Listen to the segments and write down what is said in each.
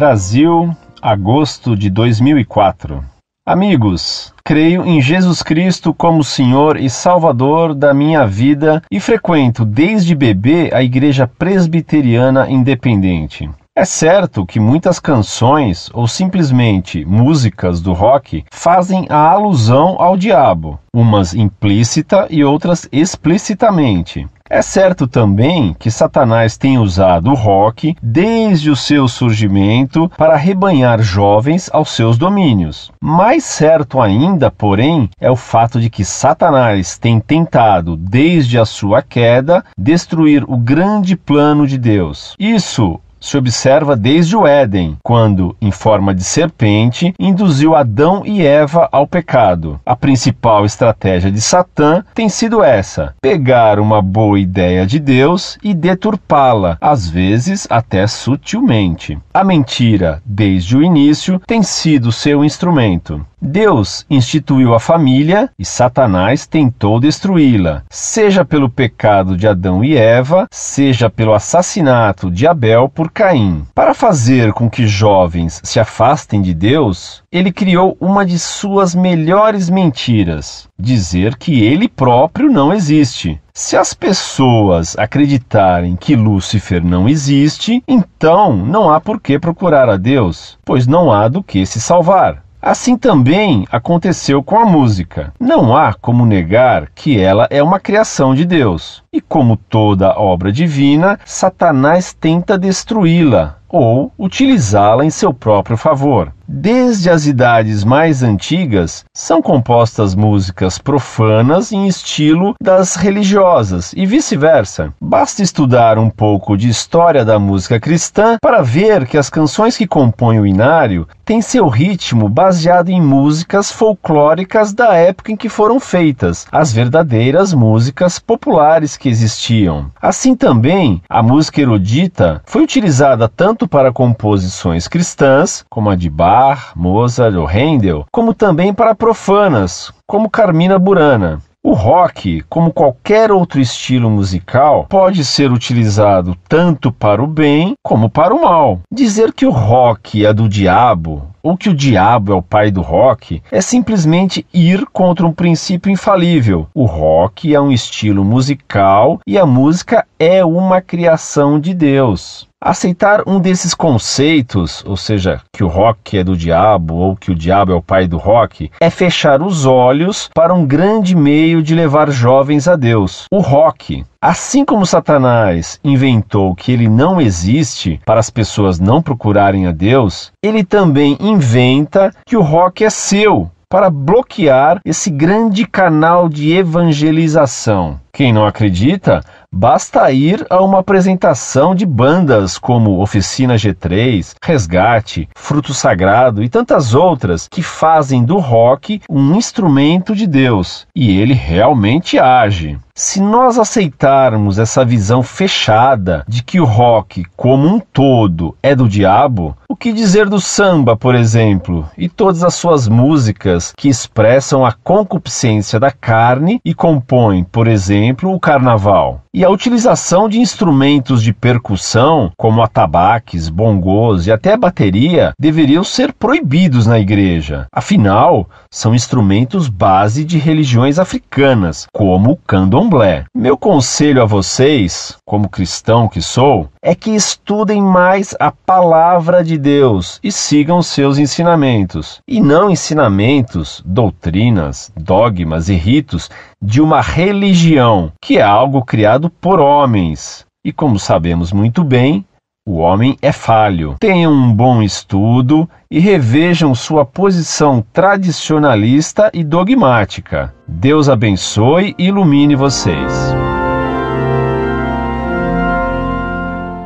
Brasil, agosto de 2004. Amigos, creio em Jesus Cristo como Senhor e Salvador da minha vida e frequento desde bebê a Igreja Presbiteriana Independente. É certo que muitas canções ou simplesmente músicas do rock fazem a alusão ao diabo, umas implícita e outras explicitamente. É certo também que Satanás tem usado o rock desde o seu surgimento para rebanhar jovens aos seus domínios. Mais certo ainda, porém, é o fato de que Satanás tem tentado, desde a sua queda, destruir o grande plano de Deus. Isso se observa desde o Éden, quando, em forma de serpente, induziu Adão e Eva ao pecado. A principal estratégia de Satã tem sido essa: pegar uma boa ideia de Deus e deturpá-la, às vezes até sutilmente. A mentira, desde o início, tem sido seu instrumento. Deus instituiu a família e Satanás tentou destruí-la, seja pelo pecado de Adão e Eva, seja pelo assassinato de Abel por Caim. Para fazer com que jovens se afastem de Deus, ele criou uma de suas melhores mentiras: dizer que ele próprio não existe. Se as pessoas acreditarem que Lúcifer não existe, então não há por que procurar a Deus, pois não há do que se salvar. Assim também aconteceu com a música. Não há como negar que ela é uma criação de Deus. E como toda obra divina, Satanás tenta destruí-la ou utilizá-la em seu próprio favor. Desde as idades mais antigas, são compostas músicas profanas em estilo das religiosas e vice-versa. Basta estudar um pouco de história da música cristã para ver que as canções que compõem o inário têm seu ritmo baseado em músicas folclóricas da época em que foram feitas, as verdadeiras músicas populares que existiam. Assim também, a música erudita foi utilizada tanto para composições cristãs, como a de Bach, Bach, Mozart ou Handel, como também para profanas, como Carmina Burana. O rock, como qualquer outro estilo musical, pode ser utilizado tanto para o bem como para o mal. Dizer que o rock é do diabo ou que o diabo é o pai do rock é simplesmente ir contra um princípio infalível. O rock é um estilo musical e a música é uma criação de Deus. Aceitar um desses conceitos, ou seja, que o rock é do diabo ou que o diabo é o pai do rock, é fechar os olhos para um grande meio de levar jovens a Deus, o rock. Assim como Satanás inventou que ele não existe para as pessoas não procurarem a Deus, ele também inventa que o rock é seu para bloquear esse grande canal de evangelização. Quem não acredita, Basta ir a uma apresentação de bandas como Oficina G3, Resgate, Fruto Sagrado e tantas outras que fazem do rock um instrumento de Deus. E ele realmente age. Se nós aceitarmos essa visão fechada de que o rock, como um todo, é do diabo, o que dizer do samba, por exemplo, e todas as suas músicas que expressam a concupiscência da carne e compõem, por exemplo, o carnaval? e a utilização de instrumentos de percussão, como atabaques, bongos e até bateria, deveriam ser proibidos na igreja. Afinal, são instrumentos base de religiões africanas, como o candomblé. Meu conselho a vocês, como cristão que sou, é que estudem mais a palavra de Deus e sigam seus ensinamentos, e não ensinamentos, doutrinas, dogmas e ritos de uma religião, que é algo criado por homens. E como sabemos muito bem, o homem é falho. Tenham um bom estudo e revejam sua posição tradicionalista e dogmática. Deus abençoe e ilumine vocês.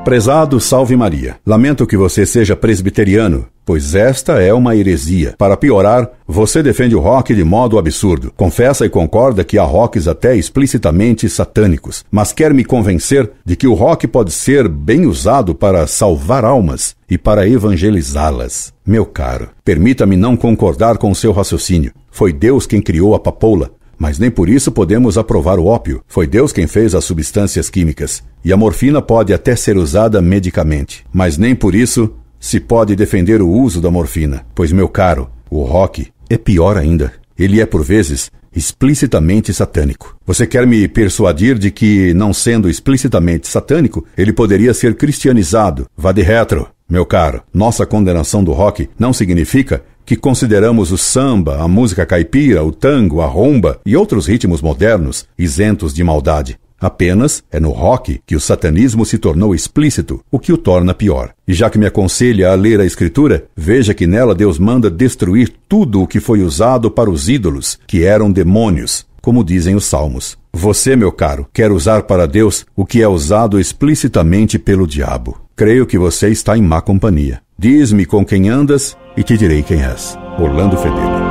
Prezado Salve Maria, lamento que você seja presbiteriano, pois esta é uma heresia. Para piorar, você defende o rock de modo absurdo. Confessa e concorda que há rocks até explicitamente satânicos, mas quer me convencer de que o rock pode ser bem usado para salvar almas e para evangelizá-las. Meu caro, permita-me não concordar com seu raciocínio. Foi Deus quem criou a papoula, mas nem por isso podemos aprovar o ópio. Foi Deus quem fez as substâncias químicas. E a morfina pode até ser usada medicamente. Mas nem por isso se pode defender o uso da morfina. Pois, meu caro, o rock é pior ainda. Ele é, por vezes, explicitamente satânico. Você quer me persuadir de que, não sendo explicitamente satânico, ele poderia ser cristianizado? Vá de retro. Meu caro, nossa condenação do rock não significa que consideramos o samba, a música caipira, o tango, a romba e outros ritmos modernos isentos de maldade. Apenas é no rock que o satanismo se tornou explícito, o que o torna pior. E já que me aconselha a ler a Escritura, veja que nela Deus manda destruir tudo o que foi usado para os ídolos, que eram demônios, como dizem os salmos. Você, meu caro, quer usar para Deus o que é usado explicitamente pelo diabo. Creio que você está em má companhia. Diz-me com quem andas e te direi quem és. Orlando Fedeli.